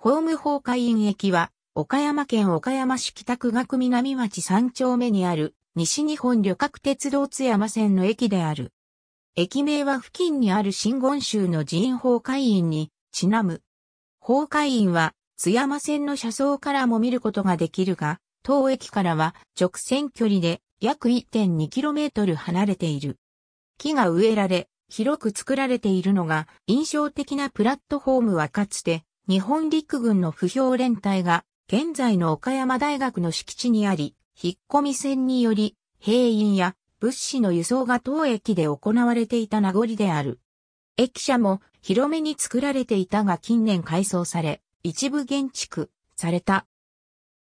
ホーム崩壊院駅は、岡山県岡山市北区学南町3丁目にある、西日本旅客鉄道津山線の駅である。駅名は付近にある新言州の寺院崩壊院に、ちなむ。崩壊院は、津山線の車窓からも見ることができるが、当駅からは直線距離で約 1.2km 離れている。木が植えられ、広く作られているのが印象的なプラットフォームはかつて日本陸軍の不評連隊が、現在の岡山大学の敷地にあり、引っ込み線により、兵員や物資の輸送が当駅で行われていた名残である。駅舎も広めに作られていたが近年改装され、一部建築された。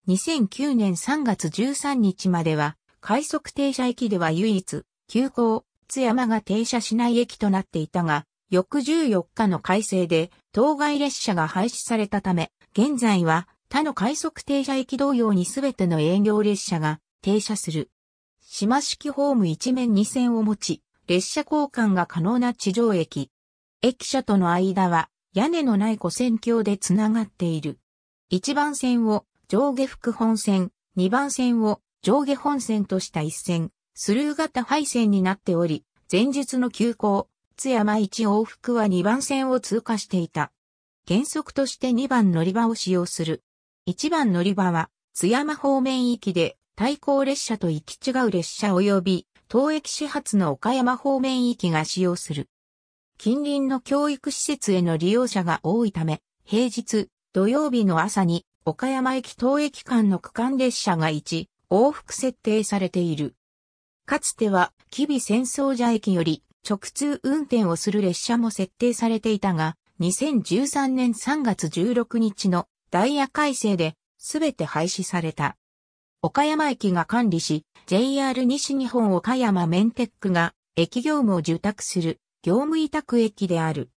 2009年3月13日までは、快速停車駅では唯一、急行、津山が停車しない駅となっていたが、翌14日の改正で、当該列車が廃止されたため、現在は他の快速停車駅同様にすべての営業列車が停車する。島式ホーム一面二線を持ち、列車交換が可能な地上駅。駅舎との間は屋根のない古線橋でつながっている。一番線を上下副本線、二番線を上下本線とした一線、スルー型配線になっており、前日の急行、津山一往復は2番線を通過していた。原則として2番乗り場を使用する。1番乗り場は津山方面行きで対向列車と行き違う列車及び当駅始発の岡山方面行きが使用する。近隣の教育施設への利用者が多いため、平日、土曜日の朝に岡山駅当駅間の区間列車が1、往復設定されている。かつては、吉備戦争者駅より直通運転をする列車も設定されていたが、2013年3月16日のダイヤ改正で全て廃止された。岡山駅が管理し、JR 西日本岡山メンテックが駅業務を受託する業務委託駅である。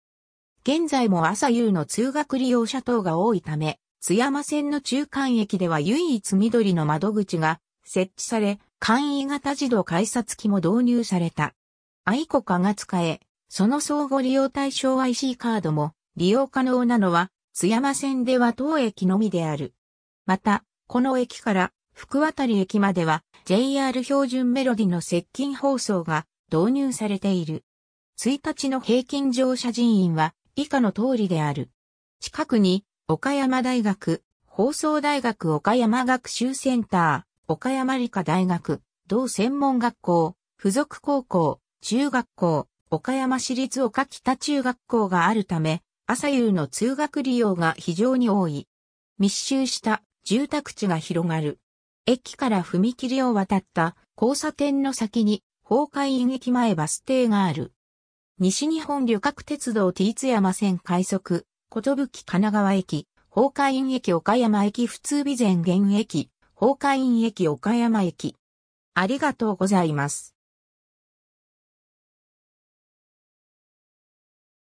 現在も朝夕の通学利用者等が多いため、津山線の中間駅では唯一緑の窓口が設置され、簡易型自動改札機も導入された。愛コカが使え、その相互利用対象 IC カードも利用可能なのは津山線では当駅のみである。また、この駅から福渡駅までは JR 標準メロディの接近放送が導入されている。1日の平均乗車人員は以下の通りである。近くに岡山大学、放送大学岡山学習センター、岡山理科大学、同専門学校、附属高校、中学校、岡山市立岡北中学校があるため、朝夕の通学利用が非常に多い。密集した住宅地が広がる。駅から踏切を渡った交差点の先に、崩壊院駅前バス停がある。西日本旅客鉄道 T 津山線快速、ことぶき神奈川駅、崩壊院駅岡山駅普通備前原駅、崩壊院駅岡山駅。ありがとうございます。